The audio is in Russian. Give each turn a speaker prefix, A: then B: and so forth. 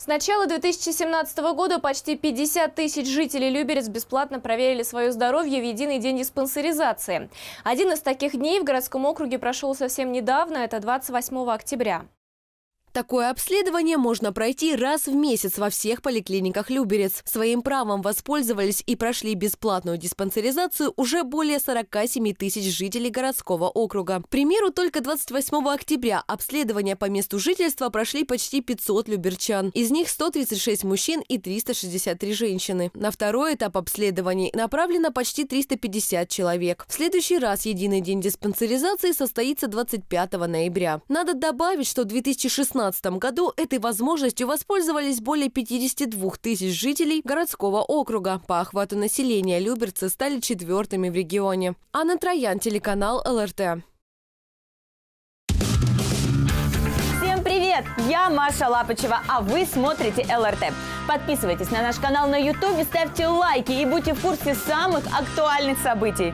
A: С начала 2017 года почти 50 тысяч жителей Люберец бесплатно проверили свое здоровье в единый день диспансеризации. Один из таких дней в городском округе прошел совсем недавно, это 28 октября. Такое обследование можно
B: пройти раз в месяц во всех поликлиниках Люберец. Своим правом воспользовались и прошли бесплатную диспансеризацию уже более 47 тысяч жителей городского округа. К примеру, только 28 октября обследования по месту жительства прошли почти 500 люберчан. Из них 136 мужчин и 363 женщины. На второй этап обследований направлено почти 350 человек. В следующий раз единый день диспансеризации состоится 25 ноября. Надо добавить, что 2016 2016 году этой возможностью воспользовались более 52 тысяч жителей городского округа. По охвату населения люберцы стали четвертыми в регионе. Анна Троян, телеканал ЛРТ. Всем привет! Я Маша Лапачева, а вы смотрите ЛРТ. Подписывайтесь на наш канал на YouTube, ставьте лайки и будьте в курсе самых актуальных событий.